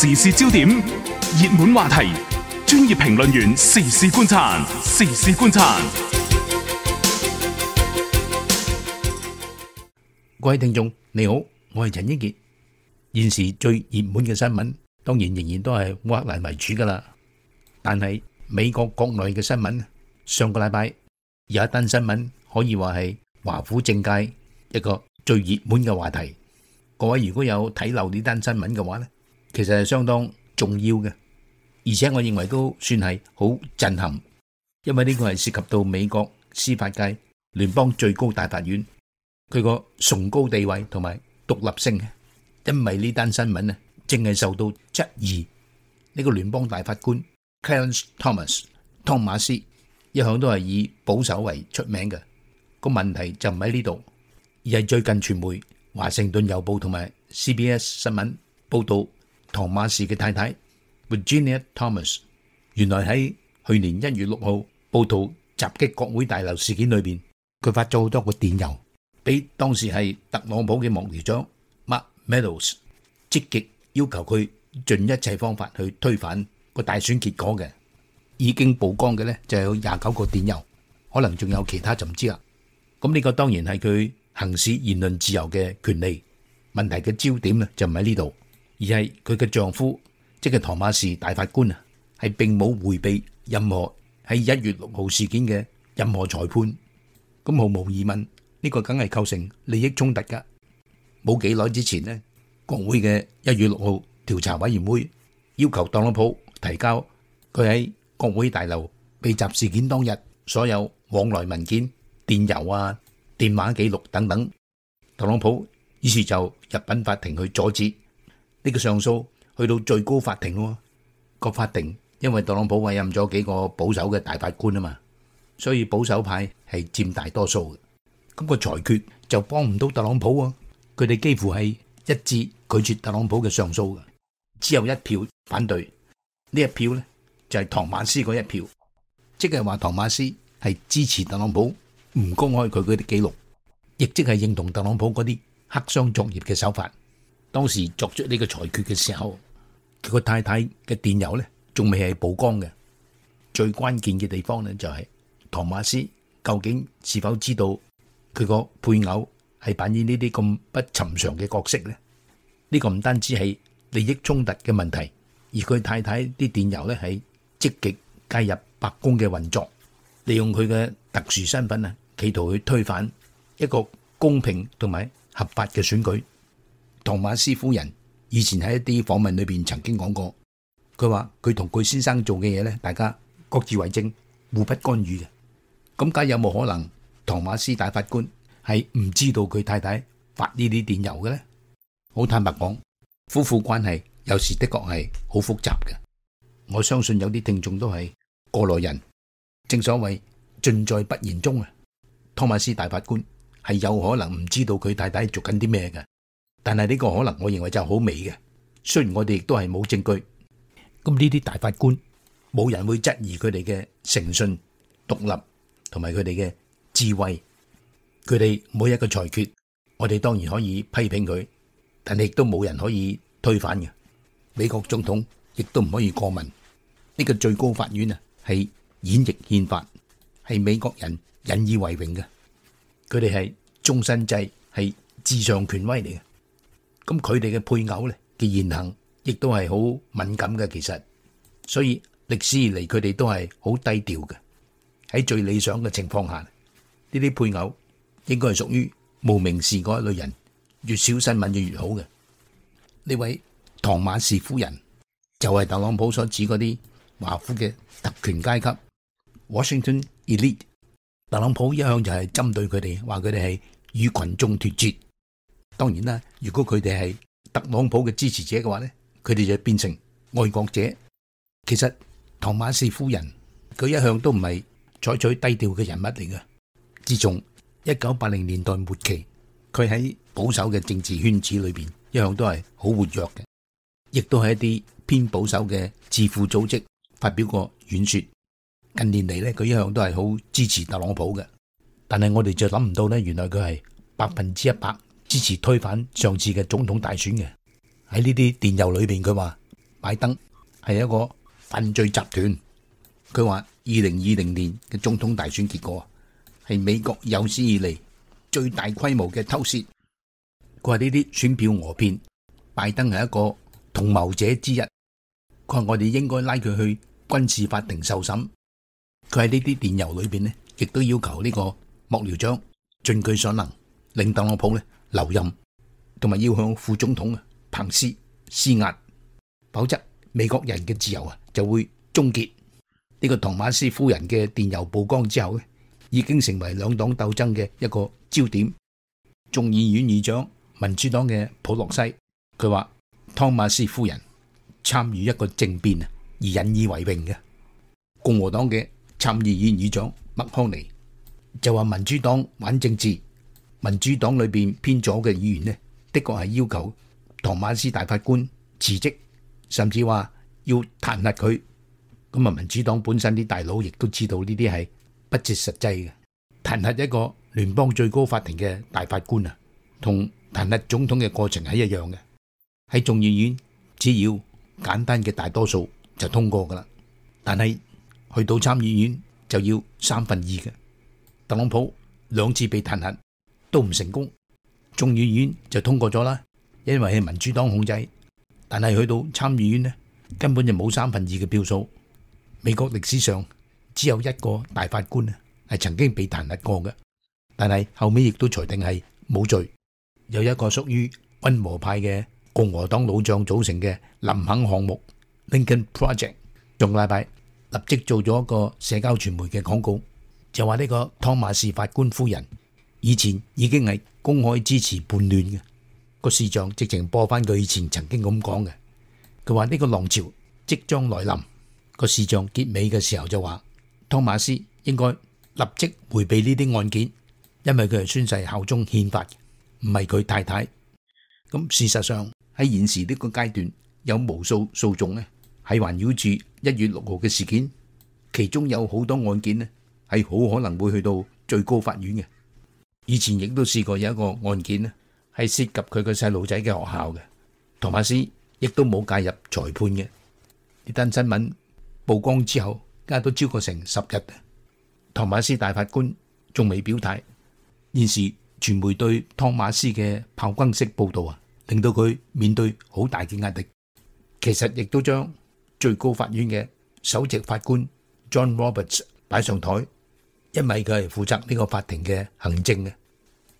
时事焦点、热门话题、专业评论员时事观察，时事观察。各位听众，你好，我系陈英杰。现时最热门嘅新闻，当然仍然都系乌克兰为主噶啦。但系美国国内嘅新闻，上个礼拜有一单新闻可以话系华府政界一个最热门嘅话题。各位如果有睇漏呢单新闻嘅话咧，其實係相當重要嘅，而且我認為都算係好震撼，因為呢個係涉及到美國司法界聯邦最高大法院佢個崇高地位同埋獨立性。因為呢單新聞咧，正係受到質疑。呢個聯邦大法官 Clarence Thomas 汤马斯一向都係以保守為出名嘅個問題就唔喺呢度，而係最近傳媒《華盛頓郵報》同埋 CBS 新聞報導。唐馬士嘅太太 Virginia Thomas，原來喺去年一月六號報道襲擊國會大樓事件裏边，佢發咗好多個電郵俾當時係特朗普嘅幕僚長 Matt Meadows，積極要求佢盡一切方法去推翻個大選結果嘅。已經曝光嘅呢，就有廿九個電郵，可能仲有其他就唔知啦。咁呢個當然係佢行使言論自由嘅權利問題嘅焦點呢，就唔喺呢度。而係佢嘅丈夫，即係唐馬士大法官啊，係並冇迴避任何喺一月六號事件嘅任何裁判，咁毫無疑問，呢個梗係構成利益衝突噶。冇幾耐之前呢，國會嘅一月六號調查委員會要求特朗普提交佢喺國會大樓被袭事件當日所有往來文件、電郵啊、電話記錄等等，特朗普於是就入禀法庭去阻止。呢個上訴去到最高法庭咯，個法庭因為特朗普委任咗幾個保守嘅大法官啊嘛，所以保守派係佔大多數嘅，咁個裁決就幫唔到特朗普喎，佢哋幾乎係一致拒絕特朗普嘅上訴嘅，只有一票反對，呢一票呢，就係唐馬斯嗰一票，即係話唐馬斯係支持特朗普唔公開佢嗰啲記錄，亦即係認同特朗普嗰啲黑箱作業嘅手法。當時作出呢個裁決嘅時候，佢個太太嘅電郵咧，仲未係曝光嘅。最關鍵嘅地方咧，就係唐馬斯究竟是否知道佢個配偶係扮演呢啲咁不尋常嘅角色咧？呢個唔單止係利益衝突嘅問題，而佢太太啲電郵咧係積極介入白宮嘅運作，利用佢嘅特殊身份啊，企圖去推翻一個公平同埋合法嘅選舉。唐马斯夫人以前喺一啲访问里边曾经讲过，佢话佢同佢先生做嘅嘢咧，大家各自为政，互不干预嘅。咁梗有冇可能唐马斯大法官系唔知道佢太太发呢啲电邮嘅咧？好坦白讲，夫妇关系有时的确系好复杂嘅。我相信有啲听众都系过来人，正所谓尽在不言中啊。托马斯大法官系有可能唔知道佢太太做紧啲咩嘅。但系呢个可能，我认为就好美嘅。虽然我哋亦都系冇证据，咁呢啲大法官冇人会质疑佢哋嘅诚信、独立同埋佢哋嘅智慧。佢哋每一个裁决，我哋当然可以批评佢，但系亦都冇人可以推翻嘅。美国总统亦都唔可以过问呢个最高法院啊，系演绎宪法，系美国人引以为荣嘅。佢哋系终身制，系至上权威嚟嘅。咁佢哋嘅配偶咧嘅言行，亦都係好敏感嘅。其實，所以歷史嚟佢哋都係好低調嘅。喺最理想嘅情況下，呢啲配偶應該係屬於無名氏嗰一類人，越少新聞就越好嘅。呢位唐馬士夫人就係特朗普所指嗰啲華夫嘅特權階級 （Washington Elite）。特朗普一向就係針對佢哋，話佢哋係與群眾脱節。當然啦，如果佢哋係特朗普嘅支持者嘅話咧，佢哋就變成爱國者。其實唐馬斯夫人佢一向都唔係採取低調嘅人物嚟嘅。自從一九八零年代末期，佢喺保守嘅政治圈子裏边，一向都係好活躍嘅，亦都係一啲偏保守嘅智負組織發表過演说。近年嚟咧，佢一向都係好支持特朗普嘅，但係我哋就諗唔到咧，原來佢係百分之一百。支持推翻上次嘅总统大選嘅喺呢啲電郵裏面，佢話拜登係一個犯罪集團。佢話二零二零年嘅總統大選結果係美國有史以嚟最大規模嘅偷竊。佢話呢啲選票俄片，拜登係一個同謀者之一。佢話我哋應該拉佢去軍事法庭受審。佢喺呢啲電郵裏面呢，亦都要求呢個幕僚長盡佢所能令特朗普咧。留任，同埋要向副总统彭斯施压，否则美国人嘅自由啊就会终结。呢个唐马斯夫人嘅电邮曝光之后咧，已经成为两党斗争嘅一个焦点。众议院议长民主党嘅普洛西，佢话汤马斯夫人参与一个政变啊，而引以为荣嘅。共和党嘅参议院议长麦康尼就话民主党玩政治。民主黨裏边偏左嘅議員呢，的確係要求唐馬斯大法官辭職，甚至話要彈劾佢。咁啊，民主黨本身啲大佬亦都知道呢啲係不切實際嘅彈劾一個聯邦最高法庭嘅大法官啊，同彈劾總統嘅過程係一樣嘅。喺眾議院只要簡單嘅大多數就通過噶啦，但係去到參議院就要三分二嘅。特朗普兩次被彈劾。都唔成功，眾議院就通過咗啦，因為係民主黨控制。但係去到參議院呢，根本就冇三分二嘅票數。美國歷史上只有一個大法官系係曾經被彈劾過嘅，但係後尾亦都裁定係冇罪。有一個屬於温和派嘅共和黨老將組成嘅林肯項目 （Lincoln Project） 仲礼拜立即做咗一個社交傳媒嘅廣告，就話呢個湯马士法官夫人。以前已經係公開支持叛亂嘅個市長，直情播翻佢以前曾經咁講嘅。佢話呢個浪潮即將來臨。個市長結尾嘅時候就話：，湯馬斯應該立即回避呢啲案件，因為佢係宣誓效忠憲法嘅，唔係佢太太。咁事實上喺現時呢個階段，有無數訴訟咧係環繞住一月六號嘅事件，其中有好多案件咧係好可能會去到最高法院嘅。以前亦都試過有一個案件咧，係涉及佢個細路仔嘅學校嘅，托馬斯亦都冇介入裁判嘅。呢單新聞曝光之後，家都超過成十日，托馬斯大法官仲未表態。現時傳媒對托馬斯嘅炮轟式報導啊，令到佢面對好大嘅壓力。其實亦都將最高法院嘅首席法官 John Roberts 擺上台。因为佢系负责呢个法庭嘅行政嘅，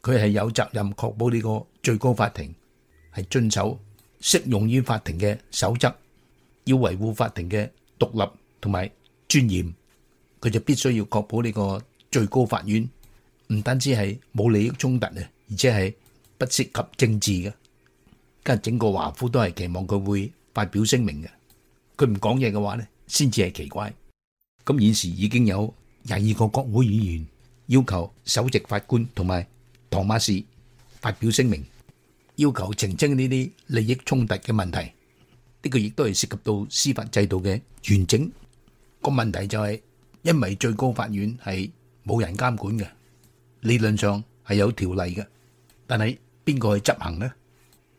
佢系有责任确保呢个最高法庭系遵守适用于法庭嘅守则，要维护法庭嘅独立同埋尊严，佢就必须要确保呢个最高法院唔单止系冇利益冲突啊，而且系不涉及政治嘅。今整个华夫都系期望佢会发表声明嘅，佢唔讲嘢嘅话呢，先至系奇怪。咁现时已经有。廿二个国会议员要求首席法官同埋唐马士发表声明，要求澄清呢啲利益冲突嘅问题。呢个亦都系涉及到司法制度嘅完整个问题，就系因为最高法院系冇人监管嘅，理论上系有条例嘅，但系边个去执行呢？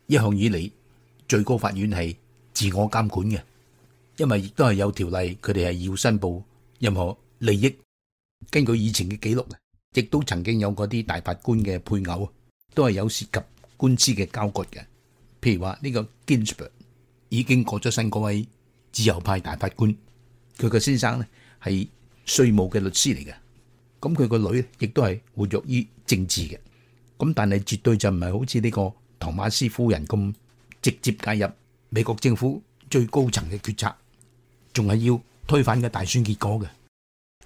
一向以嚟最高法院系自我监管嘅，因为亦都系有条例，佢哋系要申报任何利益。根据以前嘅记录，亦都曾经有嗰啲大法官嘅配偶，都系有涉及官司嘅交割嘅。譬如话呢个 Ginsburg 已经过咗身嗰位自由派大法官，佢嘅先生呢系税务嘅律师嚟嘅，咁佢个女亦都系活跃于政治嘅。咁但系绝对就唔系好似呢个唐马斯夫人咁直接介入美国政府最高层嘅决策，仲系要推翻嘅大选结果嘅。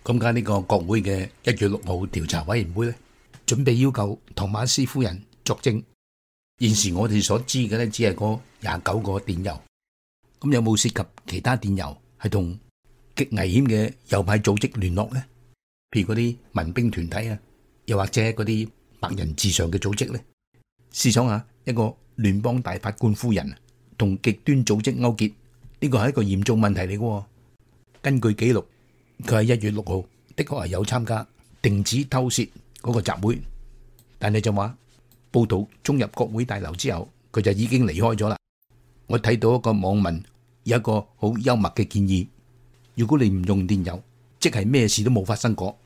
咁而家呢个国会嘅一月六号调查委员会咧，准备要求唐马斯夫人作证。现时我哋所知嘅咧，只系嗰廿九个电邮。咁有冇涉及其他电邮系同极危险嘅右派组织联络咧？譬如嗰啲民兵团体啊，又或者嗰啲白人至上嘅组织咧？试想下，一个联邦大法官夫人同极端组织勾结，呢个系一个严重问题嚟嘅。根据记录。佢喺一月六號，的確係有參加停止偷窃嗰個集會，但係就話報道衝入國會大樓之後，佢就已經離開咗啦。我睇到一個網民有一個好幽默嘅建議：，如果你唔用電郵，即係咩事都冇發生過。